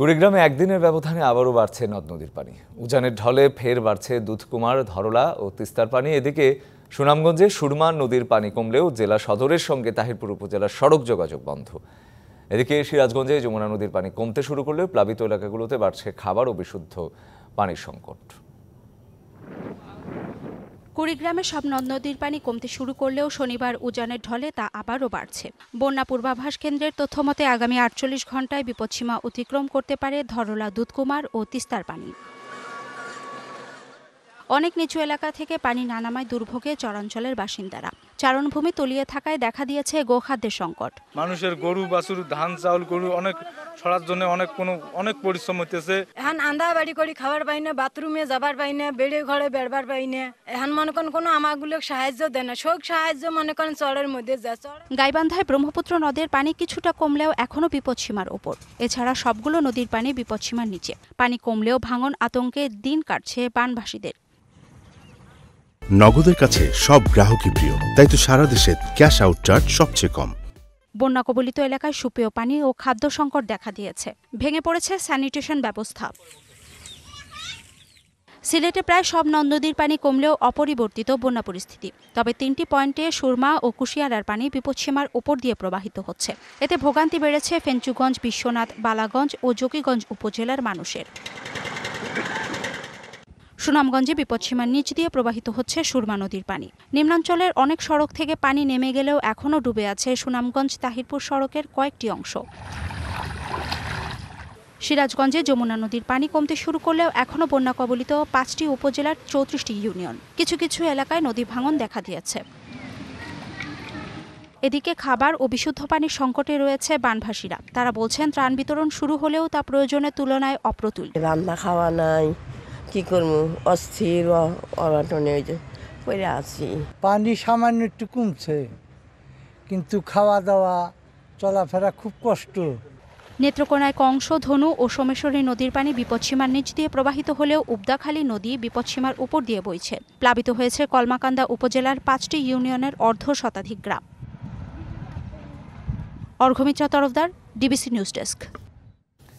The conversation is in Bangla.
কুড়িগ্রামে একদিনের ব্যবধানে আবারও বাড়ছে নদ নদীর পানি উজানের ঢলে ফের বাড়ছে দুধকুমার ধরলা ও তিস্তার পানি এদিকে সুনামগঞ্জে সুরমা নদীর পানি কমলেও জেলা সদরের সঙ্গে তাহিরপুর উপজেলার সড়ক যোগাযোগ বন্ধ এদিকে সিরাজগঞ্জে যমুনা নদীর পানি কমতে শুরু করলেও প্লাবিত এলাকাগুলোতে বাড়ছে খাবার ও বিশুদ্ধ পানির সংকট কুড়িগ্রামে সব নদ নদীর পানি কমতে শুরু করলেও শনিবার উজানের ঢলে তা আবারও বাড়ছে বন্যা পূর্বাভাস কেন্দ্রের তথ্যমতে আগামী আটচল্লিশ ঘন্টায় বিপদসীমা অতিক্রম করতে পারে ধরলা দুধকুমার ও তিস্তার পানি অনেক নিচু এলাকা থেকে পানি না নামায় দুর্ভোগে চরাঞ্চলের বাসিন্দারা চারণভূমি তলিয়ে থাকায় দেখা দিয়েছে গোখাদ্যের সংকট মানুষের গরু বাছুর ধান চাউল গরু অনেক সরার জন্য অনেক কোন অনেক পরিশ্রম হইতেছে এখন আন্দা বাড়ি করি খাবার পাই না বাথরুমে যাবার পাই না বেড়ে ঘরে বেড়বার পাই না এখন মনে করেন কোনো গুলো সাহায্য দেয় না শোক সাহায্য মনে করেন চরের মধ্যে যা গাইবান্ধায় ব্রহ্মপুত্র নদের পানি কিছুটা কমলেও এখনো বিপদসীমার ওপর এছাড়া সবগুলো নদীর পানি বিপদসীমার নিচে পানি কমলেও ভাঙন আতঙ্কে দিন কাটছে বানভাসীদের নগদের কাছে সব গ্রাহকই প্রিয় তাই তো সারা দেশে ক্যাশ আউট চার্জ সবচেয়ে কম বন্যা কবলিত এলাকায় সুপেয় পানি ও খাদ্য সংকট দেখা দিয়েছে ভেঙে পড়েছে স্যানিটেশন ব্যবস্থা সিলেটে প্রায় সব নদীর পানি কমলেও অপরিবর্তিত বন্যা পরিস্থিতি তবে তিনটি পয়েন্টে সুরমা ও কুশিয়ারার পানি বিপদসীমার উপর দিয়ে প্রবাহিত হচ্ছে এতে ভোগান্তি বেড়েছে ফেঞ্চুগঞ্জ বিশ্বনাথ বালাগঞ্জ ও যোগীগঞ্জ উপজেলার মানুষের সুনামগঞ্জে বিপদসীমার নিচ দিয়ে প্রবাহিত হচ্ছে সুরমা নদীর পানি নিম্নাঞ্চলের অনেক সড়ক থেকে পানি নেমে গেলেও এখনও ডুবে আছে সুনামগঞ্জ তাহিরপুর সড়কের কয়েকটি অংশ সিরাজগঞ্জে যমুনা নদীর পানি কমতে শুরু করলেও এখনও বন্যা কবলিত পাঁচটি উপজেলার চৌত্রিশটি ইউনিয়ন কিছু কিছু এলাকায় নদী ভাঙন দেখা দিয়েছে এদিকে খাবার ও বিশুদ্ধ পানির সংকটে রয়েছে বানভাসীরা তারা বলছেন ত্রাণ বিতরণ শুরু হলেও তা প্রয়োজনের তুলনায় অপ্রতুল রান্না খাওয়া নাই কি করবো অস্থির অঘটনে ওই যে পরে আসি পানি সামান্য একটু কমছে কিন্তু খাওয়া দাওয়া চলাফেরা খুব কষ্ট নেত্রকোনায় কংস ধনু ও সোমেশ্বরী নদীর পানি বিপদসীমার নিচ দিয়ে প্রবাহিত হলেও উবদাখালী নদী বিপদসীমার উপর দিয়ে বইছে প্লাবিত হয়েছে কলমাকান্দা উপজেলার পাঁচটি ইউনিয়নের অর্ধ শতাধিক গ্রাম Arghamitra Tarafdar DBC news desk